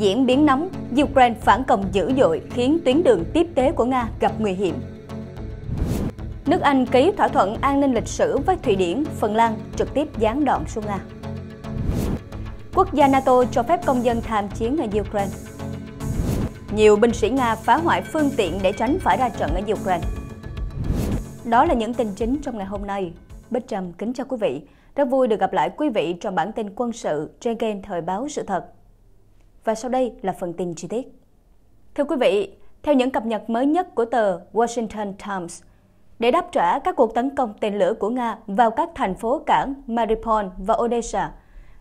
diễn biến nóng, Ukraine phản công dữ dội khiến tuyến đường tiếp tế của Nga gặp nguy hiểm. Nước Anh ký thỏa thuận an ninh lịch sử với Thụy Điển, Phần Lan trực tiếp gián đoạn xuống Nga. Quốc gia NATO cho phép công dân tham chiến ở Ukraine. Nhiều binh sĩ Nga phá hoại phương tiện để tránh phải ra trận ở Ukraine. Đó là những tin chính trong ngày hôm nay. Bích Trâm kính chào quý vị. Rất vui được gặp lại quý vị trong bản tin quân sự trên kênh Thời báo sự thật và sau đây là phần tin chi tiết. Thưa quý vị, theo những cập nhật mới nhất của tờ Washington Times, để đáp trả các cuộc tấn công tên lửa của Nga vào các thành phố cảng Mariupol và Odessa,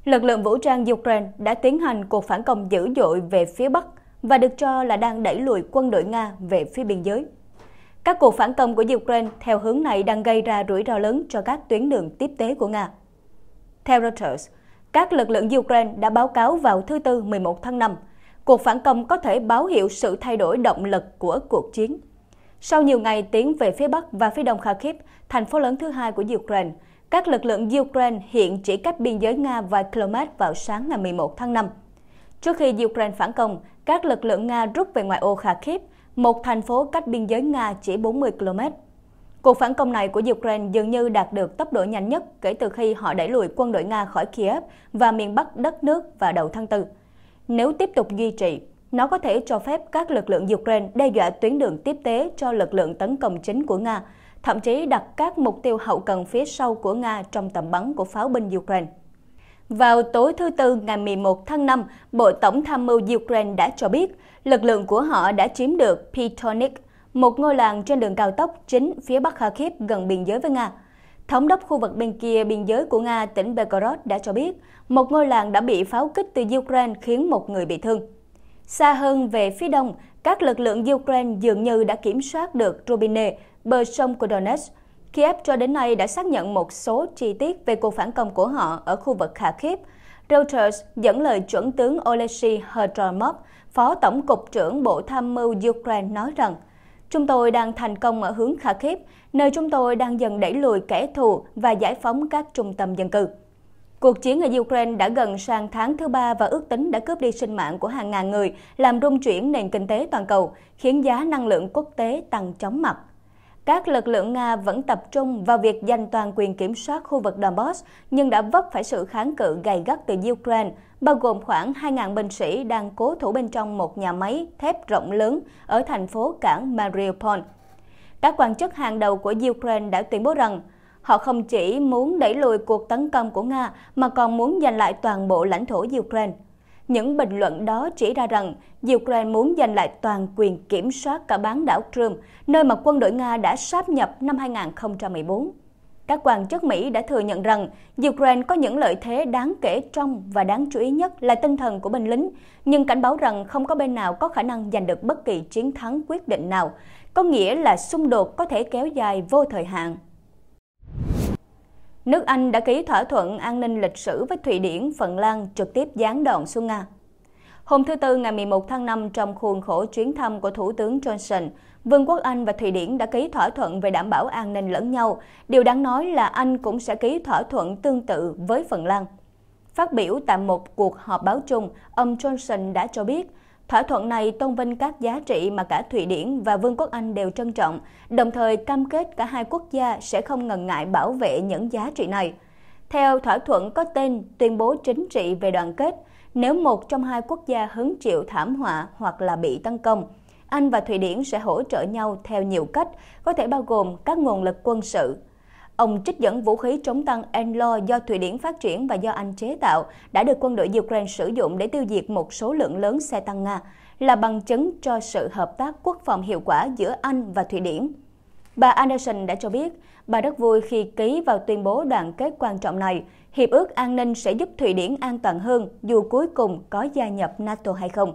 lực lượng vũ trang Ukraine đã tiến hành cuộc phản công dữ dội về phía Bắc và được cho là đang đẩy lùi quân đội Nga về phía biên giới. Các cuộc phản công của Ukraine theo hướng này đang gây ra rủi ro lớn cho các tuyến đường tiếp tế của Nga. Theo Reuters, các lực lượng Ukraine đã báo cáo vào thứ Tư 11 tháng 5, cuộc phản công có thể báo hiệu sự thay đổi động lực của cuộc chiến. Sau nhiều ngày tiến về phía Bắc và phía Đông Kharkiv, thành phố lớn thứ hai của Ukraine, các lực lượng Ukraine hiện chỉ cách biên giới Nga vài km vào sáng ngày 11 tháng 5. Trước khi Ukraine phản công, các lực lượng Nga rút về ngoại ô Kharkiv, một thành phố cách biên giới Nga chỉ 40 km. Cuộc phản công này của Ukraine dường như đạt được tốc độ nhanh nhất kể từ khi họ đẩy lùi quân đội Nga khỏi Kiev và miền Bắc đất nước vào đầu tháng 4. Nếu tiếp tục duy trì, nó có thể cho phép các lực lượng Ukraine đe dọa tuyến đường tiếp tế cho lực lượng tấn công chính của Nga, thậm chí đặt các mục tiêu hậu cần phía sau của Nga trong tầm bắn của pháo binh Ukraine. Vào tối thứ Tư ngày 11 tháng 5, Bộ Tổng tham mưu Ukraine đã cho biết lực lượng của họ đã chiếm được Pitonik, một ngôi làng trên đường cao tốc chính phía bắc Kharkiv gần biên giới với Nga. Thống đốc khu vực bên kia biên giới của Nga, tỉnh Belgorod đã cho biết một ngôi làng đã bị pháo kích từ Ukraine khiến một người bị thương. Xa hơn về phía đông, các lực lượng Ukraine dường như đã kiểm soát được Rubine, bờ sông của Donetsk. Kiev cho đến nay đã xác nhận một số chi tiết về cuộc phản công của họ ở khu vực Kharkiv. Reuters dẫn lời chuẩn tướng Oleksiy Hromov, phó tổng cục trưởng Bộ Tham mưu Ukraine nói rằng Chúng tôi đang thành công ở hướng khả khiếp, nơi chúng tôi đang dần đẩy lùi kẻ thù và giải phóng các trung tâm dân cư. Cuộc chiến ở Ukraine đã gần sang tháng thứ ba và ước tính đã cướp đi sinh mạng của hàng ngàn người, làm rung chuyển nền kinh tế toàn cầu, khiến giá năng lượng quốc tế tăng chóng mặt. Các lực lượng Nga vẫn tập trung vào việc giành toàn quyền kiểm soát khu vực Donbass, nhưng đã vấp phải sự kháng cự gay gắt từ Ukraine, bao gồm khoảng 2.000 binh sĩ đang cố thủ bên trong một nhà máy thép rộng lớn ở thành phố cảng Mariupol. Các quan chức hàng đầu của Ukraine đã tuyên bố rằng họ không chỉ muốn đẩy lùi cuộc tấn công của Nga mà còn muốn giành lại toàn bộ lãnh thổ Ukraine. Những bình luận đó chỉ ra rằng Ukraine muốn giành lại toàn quyền kiểm soát cả bán đảo Crimea, nơi mà quân đội Nga đã sáp nhập năm 2014 các quan chức Mỹ đã thừa nhận rằng Ukraine có những lợi thế đáng kể trong và đáng chú ý nhất là tinh thần của binh lính, nhưng cảnh báo rằng không có bên nào có khả năng giành được bất kỳ chiến thắng quyết định nào, có nghĩa là xung đột có thể kéo dài vô thời hạn. Nước Anh đã ký thỏa thuận an ninh lịch sử với Thụy Điển, Phần Lan trực tiếp gián đoạn xuống Nga. Hôm thứ Tư ngày 11 tháng 5, trong khuôn khổ chuyến thăm của Thủ tướng Johnson, Vương quốc Anh và Thụy Điển đã ký thỏa thuận về đảm bảo an ninh lẫn nhau. Điều đáng nói là Anh cũng sẽ ký thỏa thuận tương tự với Phần Lan. Phát biểu tại một cuộc họp báo chung, ông Johnson đã cho biết, thỏa thuận này tôn vinh các giá trị mà cả Thụy Điển và Vương quốc Anh đều trân trọng, đồng thời cam kết cả hai quốc gia sẽ không ngần ngại bảo vệ những giá trị này. Theo thỏa thuận có tên Tuyên bố chính trị về đoàn kết, nếu một trong hai quốc gia hứng chịu thảm họa hoặc là bị tấn công, Anh và Thụy Điển sẽ hỗ trợ nhau theo nhiều cách, có thể bao gồm các nguồn lực quân sự. Ông trích dẫn vũ khí chống tăng Enlo do Thụy Điển phát triển và do Anh chế tạo đã được quân đội Ukraine sử dụng để tiêu diệt một số lượng lớn xe tăng Nga, là bằng chứng cho sự hợp tác quốc phòng hiệu quả giữa Anh và Thụy Điển. Bà Anderson đã cho biết, bà rất vui khi ký vào tuyên bố đoàn kết quan trọng này – Hiệp ước an ninh sẽ giúp Thụy Điển an toàn hơn dù cuối cùng có gia nhập NATO hay không.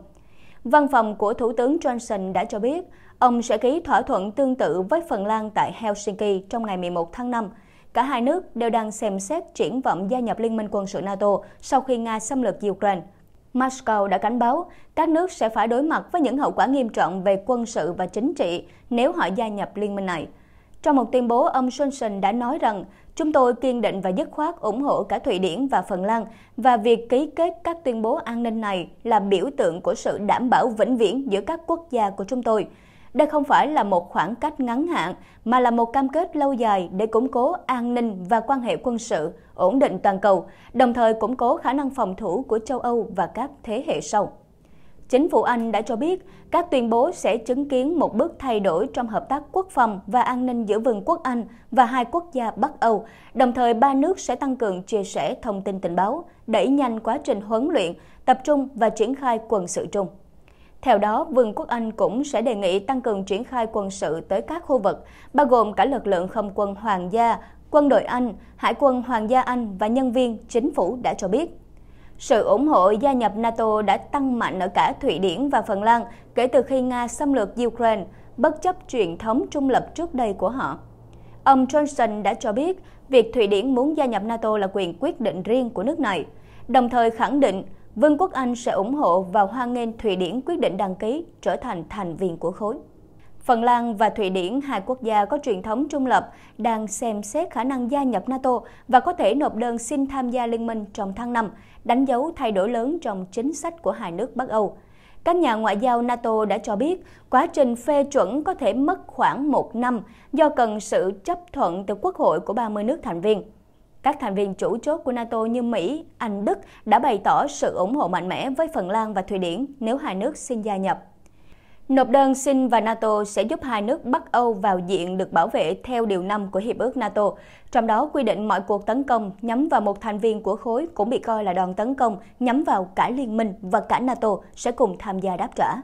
Văn phòng của Thủ tướng Johnson đã cho biết, ông sẽ ký thỏa thuận tương tự với Phần Lan tại Helsinki trong ngày 11 tháng 5. Cả hai nước đều đang xem xét triển vọng gia nhập Liên minh quân sự NATO sau khi Nga xâm lược Ukraine. Moscow đã cảnh báo các nước sẽ phải đối mặt với những hậu quả nghiêm trọng về quân sự và chính trị nếu họ gia nhập liên minh này. Trong một tuyên bố, ông Johnson đã nói rằng Chúng tôi kiên định và dứt khoát ủng hộ cả Thụy Điển và Phần Lan và việc ký kết các tuyên bố an ninh này là biểu tượng của sự đảm bảo vĩnh viễn giữa các quốc gia của chúng tôi. Đây không phải là một khoảng cách ngắn hạn mà là một cam kết lâu dài để củng cố an ninh và quan hệ quân sự, ổn định toàn cầu, đồng thời củng cố khả năng phòng thủ của châu Âu và các thế hệ sau. Chính phủ Anh đã cho biết các tuyên bố sẽ chứng kiến một bước thay đổi trong hợp tác quốc phòng và an ninh giữa Vương quốc Anh và hai quốc gia Bắc Âu, đồng thời ba nước sẽ tăng cường chia sẻ thông tin tình báo, đẩy nhanh quá trình huấn luyện, tập trung và triển khai quân sự chung. Theo đó, Vương quốc Anh cũng sẽ đề nghị tăng cường triển khai quân sự tới các khu vực, bao gồm cả lực lượng không quân Hoàng gia, quân đội Anh, Hải quân Hoàng gia Anh và nhân viên chính phủ đã cho biết. Sự ủng hộ gia nhập NATO đã tăng mạnh ở cả Thụy Điển và Phần Lan kể từ khi Nga xâm lược Ukraine, bất chấp truyền thống trung lập trước đây của họ. Ông Johnson đã cho biết việc Thụy Điển muốn gia nhập NATO là quyền quyết định riêng của nước này, đồng thời khẳng định Vương quốc Anh sẽ ủng hộ và hoan nghênh Thụy Điển quyết định đăng ký trở thành thành viên của khối. Phần Lan và Thụy Điển, hai quốc gia có truyền thống trung lập, đang xem xét khả năng gia nhập NATO và có thể nộp đơn xin tham gia liên minh trong tháng 5 đánh dấu thay đổi lớn trong chính sách của hai nước Bắc Âu. Các nhà ngoại giao NATO đã cho biết quá trình phê chuẩn có thể mất khoảng một năm do cần sự chấp thuận từ quốc hội của 30 nước thành viên. Các thành viên chủ chốt của NATO như Mỹ, Anh, Đức đã bày tỏ sự ủng hộ mạnh mẽ với Phần Lan và Thụy Điển nếu hai nước xin gia nhập. Nộp đơn xin và NATO sẽ giúp hai nước Bắc Âu vào diện được bảo vệ theo Điều 5 của Hiệp ước NATO, trong đó quy định mọi cuộc tấn công nhắm vào một thành viên của khối cũng bị coi là đòn tấn công nhắm vào cả liên minh và cả NATO sẽ cùng tham gia đáp trả.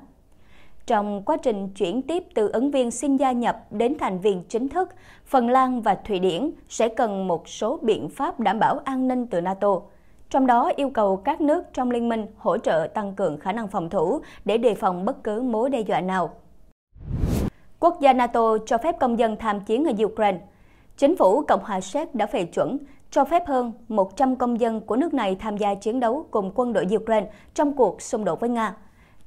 Trong quá trình chuyển tiếp từ ứng viên xin gia nhập đến thành viên chính thức, Phần Lan và Thụy Điển sẽ cần một số biện pháp đảm bảo an ninh từ NATO trong đó yêu cầu các nước trong liên minh hỗ trợ tăng cường khả năng phòng thủ để đề phòng bất cứ mối đe dọa nào. Quốc gia NATO cho phép công dân tham chiến ở Ukraine. Chính phủ Cộng hòa Séc đã phê chuẩn cho phép hơn 100 công dân của nước này tham gia chiến đấu cùng quân đội Ukraine trong cuộc xung đột với Nga.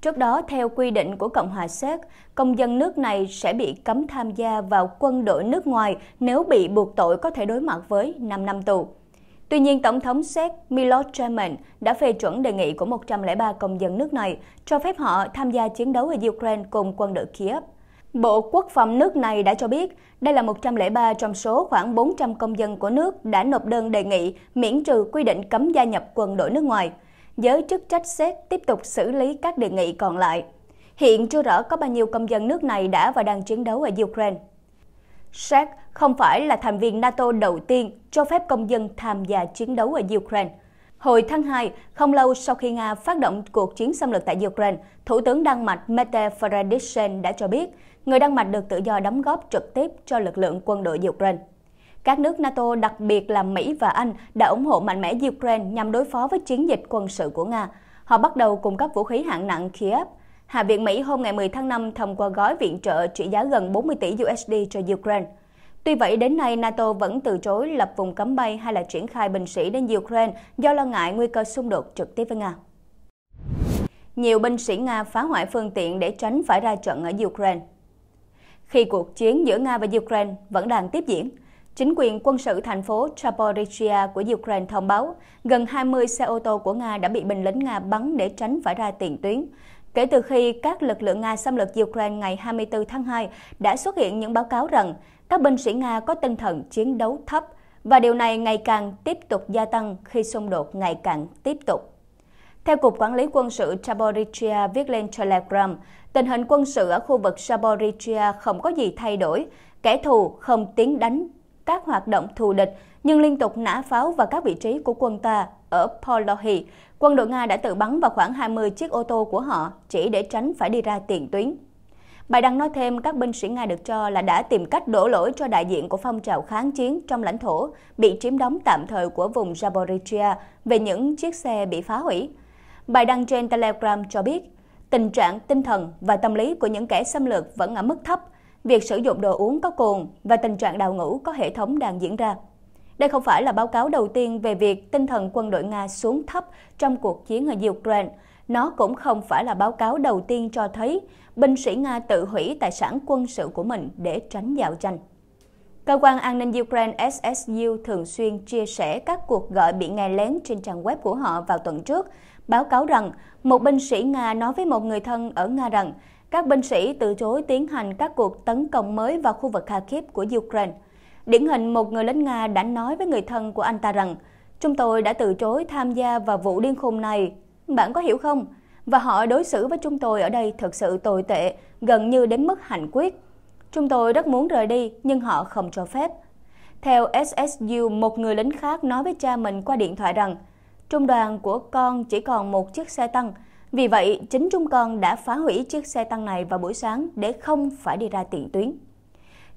Trước đó, theo quy định của Cộng hòa Séc, công dân nước này sẽ bị cấm tham gia vào quân đội nước ngoài nếu bị buộc tội có thể đối mặt với 5 năm tù. Tuy nhiên, Tổng thống Séc Milos Zeman đã phê chuẩn đề nghị của 103 công dân nước này cho phép họ tham gia chiến đấu ở Ukraine cùng quân đội Kiev. Bộ Quốc phòng nước này đã cho biết đây là 103 trong số khoảng 400 công dân của nước đã nộp đơn đề nghị miễn trừ quy định cấm gia nhập quân đội nước ngoài. Giới chức trách Séc tiếp tục xử lý các đề nghị còn lại. Hiện chưa rõ có bao nhiêu công dân nước này đã và đang chiến đấu ở Ukraine. Séc không phải là thành viên NATO đầu tiên cho phép công dân tham gia chiến đấu ở Ukraine. Hồi tháng 2, không lâu sau khi Nga phát động cuộc chiến xâm lược tại Ukraine, Thủ tướng Đan Mạch Mette Frederiksen đã cho biết người Đan Mạch được tự do đóng góp trực tiếp cho lực lượng quân đội Ukraine. Các nước NATO, đặc biệt là Mỹ và Anh, đã ủng hộ mạnh mẽ Ukraine nhằm đối phó với chiến dịch quân sự của Nga. Họ bắt đầu cung cấp vũ khí hạng nặng Kiev, Hạ viện Mỹ hôm ngày 10 tháng 5 thông qua gói viện trợ trị giá gần 40 tỷ USD cho Ukraine. Tuy vậy, đến nay NATO vẫn từ chối lập vùng cấm bay hay là triển khai binh sĩ đến Ukraine do lo ngại nguy cơ xung đột trực tiếp với Nga. Nhiều binh sĩ Nga phá hoại phương tiện để tránh phải ra trận ở Ukraine. Khi cuộc chiến giữa Nga và Ukraine vẫn đang tiếp diễn, chính quyền quân sự thành phố Zaporizhia của Ukraine thông báo gần 20 xe ô tô của Nga đã bị binh lính Nga bắn để tránh phải ra tiền tuyến. Kể từ khi các lực lượng Nga xâm lược Ukraine ngày 24 tháng 2, đã xuất hiện những báo cáo rằng các binh sĩ Nga có tinh thần chiến đấu thấp và điều này ngày càng tiếp tục gia tăng khi xung đột ngày càng tiếp tục. Theo Cục Quản lý Quân sự Zaporizhia viết lên Telegram, tình hình quân sự ở khu vực Zaporizhia không có gì thay đổi, kẻ thù không tiến đánh các hoạt động thù địch nhưng liên tục nã pháo vào các vị trí của quân ta ở Polohy, quân đội Nga đã tự bắn vào khoảng 20 chiếc ô tô của họ chỉ để tránh phải đi ra tiền tuyến. Bài đăng nói thêm các binh sĩ Nga được cho là đã tìm cách đổ lỗi cho đại diện của phong trào kháng chiến trong lãnh thổ bị chiếm đóng tạm thời của vùng Zaporizhia về những chiếc xe bị phá hủy. Bài đăng trên Telegram cho biết, tình trạng tinh thần và tâm lý của những kẻ xâm lược vẫn ở mức thấp, việc sử dụng đồ uống có cồn và tình trạng đào ngũ có hệ thống đang diễn ra. Đây không phải là báo cáo đầu tiên về việc tinh thần quân đội Nga xuống thấp trong cuộc chiến ở Ukraine. Nó cũng không phải là báo cáo đầu tiên cho thấy binh sĩ Nga tự hủy tài sản quân sự của mình để tránh dạo tranh. Cơ quan an ninh Ukraine SSU thường xuyên chia sẻ các cuộc gọi bị nghe lén trên trang web của họ vào tuần trước, báo cáo rằng một binh sĩ Nga nói với một người thân ở Nga rằng các binh sĩ từ chối tiến hành các cuộc tấn công mới vào khu vực Kharkiv của Ukraine. Điển hình một người lính Nga đã nói với người thân của anh ta rằng Chúng tôi đã từ chối tham gia vào vụ điên khùng này. Bạn có hiểu không? Và họ đối xử với chúng tôi ở đây thực sự tồi tệ, gần như đến mức hành quyết. Chúng tôi rất muốn rời đi, nhưng họ không cho phép. Theo SSU, một người lính khác nói với cha mình qua điện thoại rằng Trung đoàn của con chỉ còn một chiếc xe tăng, vì vậy chính chúng con đã phá hủy chiếc xe tăng này vào buổi sáng để không phải đi ra tiền tuyến.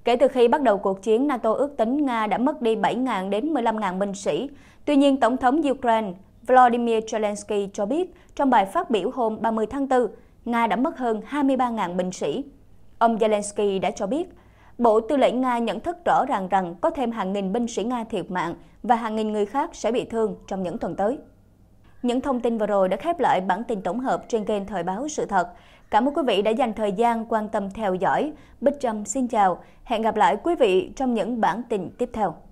Kể từ khi bắt đầu cuộc chiến, NATO ước tính Nga đã mất đi 7.000 đến 15.000 binh sĩ. Tuy nhiên, Tổng thống Ukraine Vladimir Zelensky cho biết trong bài phát biểu hôm 30 tháng 4, Nga đã mất hơn 23.000 binh sĩ. Ông Zelensky đã cho biết, Bộ Tư lệnh Nga nhận thức rõ ràng rằng có thêm hàng nghìn binh sĩ Nga thiệt mạng và hàng nghìn người khác sẽ bị thương trong những tuần tới. Những thông tin vừa rồi đã khép lại bản tin tổng hợp trên kênh Thời báo sự thật. Cảm ơn quý vị đã dành thời gian quan tâm theo dõi. Bích Trâm xin chào, hẹn gặp lại quý vị trong những bản tin tiếp theo.